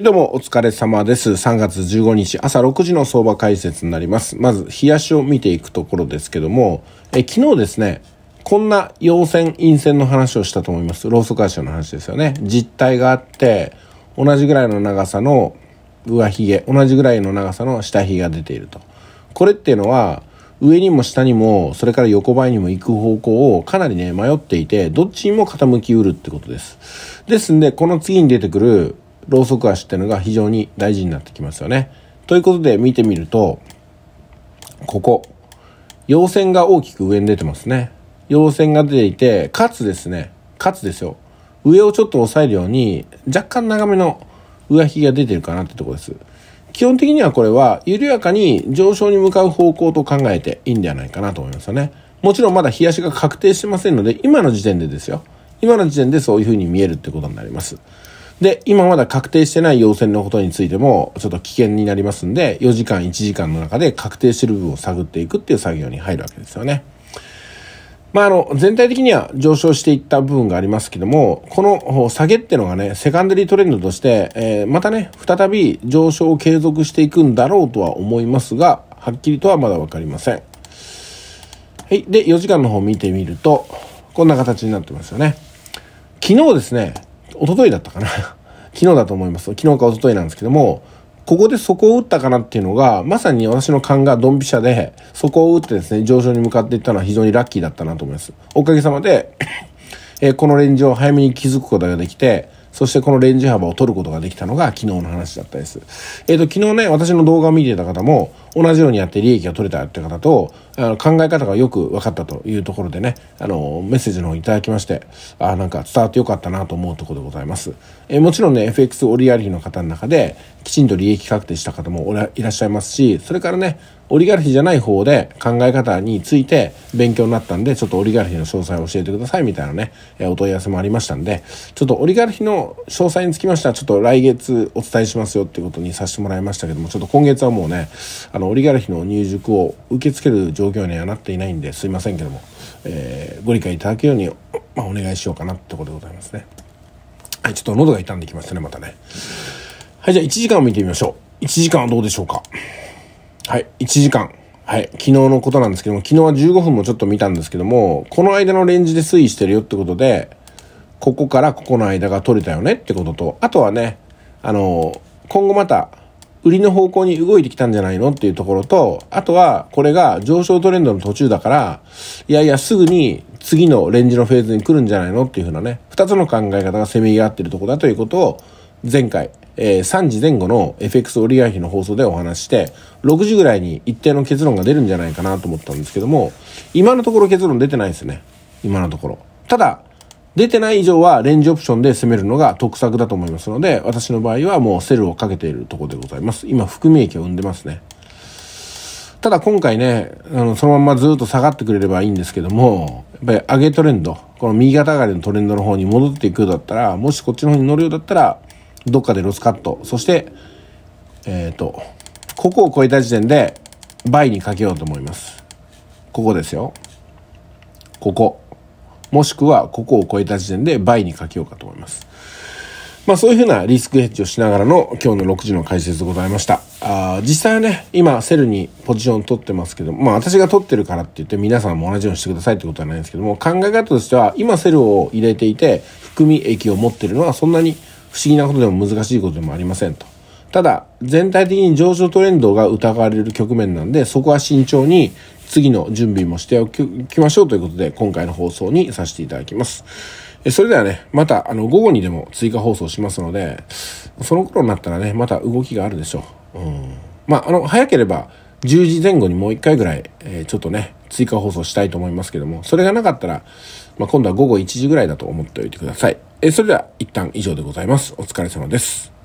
どうもお疲れ様です。3月15日朝6時の相場解説になります。まず、冷やしを見ていくところですけども、え昨日ですね、こんな陽線、陰線の話をしたと思います。ローソク足の話ですよね。実体があって、同じぐらいの長さの上髭、同じぐらいの長さの下髭が出ていると。これっていうのは、上にも下にも、それから横ばいにも行く方向をかなりね、迷っていて、どっちにも傾きうるってことです。ですんで、この次に出てくるろうそく足っていうのが非常に大事になってきますよね。ということで見てみると、ここ、陽線が大きく上に出てますね。陽線が出ていて、かつですね、かつですよ。上をちょっと押さえるように、若干長めの上引きが出てるかなってとこです。基本的にはこれは緩やかに上昇に向かう方向と考えていいんではないかなと思いますよね。もちろんまだ冷やしが確定してませんので、今の時点でですよ。今の時点でそういう風に見えるってことになります。で、今まだ確定してない要線のことについても、ちょっと危険になりますんで、4時間、1時間の中で確定してる部分を探っていくっていう作業に入るわけですよね。まあ、あの、全体的には上昇していった部分がありますけども、この下げってのがね、セカンダリートレンドとして、えー、またね、再び上昇を継続していくんだろうとは思いますが、はっきりとはまだわかりません。はい。で、4時間の方見てみると、こんな形になってますよね。昨日ですね、一昨日だったかな 昨日だと思います昨日かおとといなんですけどもここでそこを打ったかなっていうのが、まさに私の勘がドンピシャで、そこを打ってですね、上昇に向かっていったのは非常にラッキーだったなと思います。おかげさまで、えー、このレンジを早めに気づくことができて、そしてこのレンジ幅を取ることができたのが昨日の話だったです。えっ、ー、と、昨日ね、私の動画を見ていた方も、同じようにやって利益が取れたって方と、あの考え方がよく分かったというところでね、あの、メッセージの方いただきまして、あなんか伝わってよかったなと思うところでございます。えもちろんね、FX オリガリヒの方の中で、きちんと利益確定した方もいらっしゃいますし、それからね、オリガルヒじゃない方で考え方について勉強になったんで、ちょっとオリガルヒの詳細を教えてくださいみたいなね、お問い合わせもありましたんで、ちょっとオリガルヒの詳細につきましては、ちょっと来月お伝えしますよっていうことにさせてもらいましたけども、ちょっと今月はもうね、あの、オリガルヒの入塾を受け付ける状同業にはなっていないんですいませんけども、えー、ご理解いただくように、まあ、お願いしようかなってことでございますねはいちょっと喉が痛んできましたねまたねはいじゃあ1時間を見てみましょう1時間はどうでしょうかはい1時間はい。昨日のことなんですけども、昨日は15分もちょっと見たんですけども、この間のレンジで推移してるよってことで、ここからここの間が取れたよねってことと、あとはね、あの、今後また売りの方向に動いてきたんじゃないのっていうところと、あとは、これが上昇トレンドの途中だから、いやいや、すぐに次のレンジのフェーズに来るんじゃないのっていうふうなね、二つの考え方がせめぎ合ってるところだということを、前回、えー、3時前後の FX 折合比の放送でお話して、6時ぐらいに一定の結論が出るんじゃないかなと思ったんですけども、今のところ結論出てないですね。今のところ。ただ、出てない以上はレンジオプションで攻めるのが得策だと思いますので、私の場合はもうセルをかけているところでございます。今、含み益を生んでますね。ただ今回ね、あの、そのままずっと下がってくれればいいんですけども、やっぱり上げトレンド、この右肩上がりのトレンドの方に戻っていくよだったら、もしこっちの方に乗るようだったら、どっかでロスカット、そして、えっ、ー、と、ここを超えた時点で、倍にかけようと思います。ここですよ。ここ。もしくはここを超えた時点で倍にかけようかと思います。まあそういうふうなリスクヘッジをしながらの今日の6時の解説でございました。あ実際はね、今セルにポジション取ってますけど、まあ私が取ってるからって言って皆さんも同じようにしてくださいってことはないんですけども、考え方としては今セルを入れていて含み益を持ってるのはそんなに不思議なことでも難しいことでもありませんと。ただ、全体的に上昇トレンドが疑われる局面なんで、そこは慎重に次の準備もしておきましょうということで、今回の放送にさせていただきます。それではね、また、あの、午後にでも追加放送しますので、その頃になったらね、また動きがあるでしょう。うん。まあ、あの、早ければ、10時前後にもう1回ぐらい、えー、ちょっとね、追加放送したいと思いますけども、それがなかったら、まあ、今度は午後1時ぐらいだと思っておいてください。えそれでは、一旦以上でございます。お疲れ様です。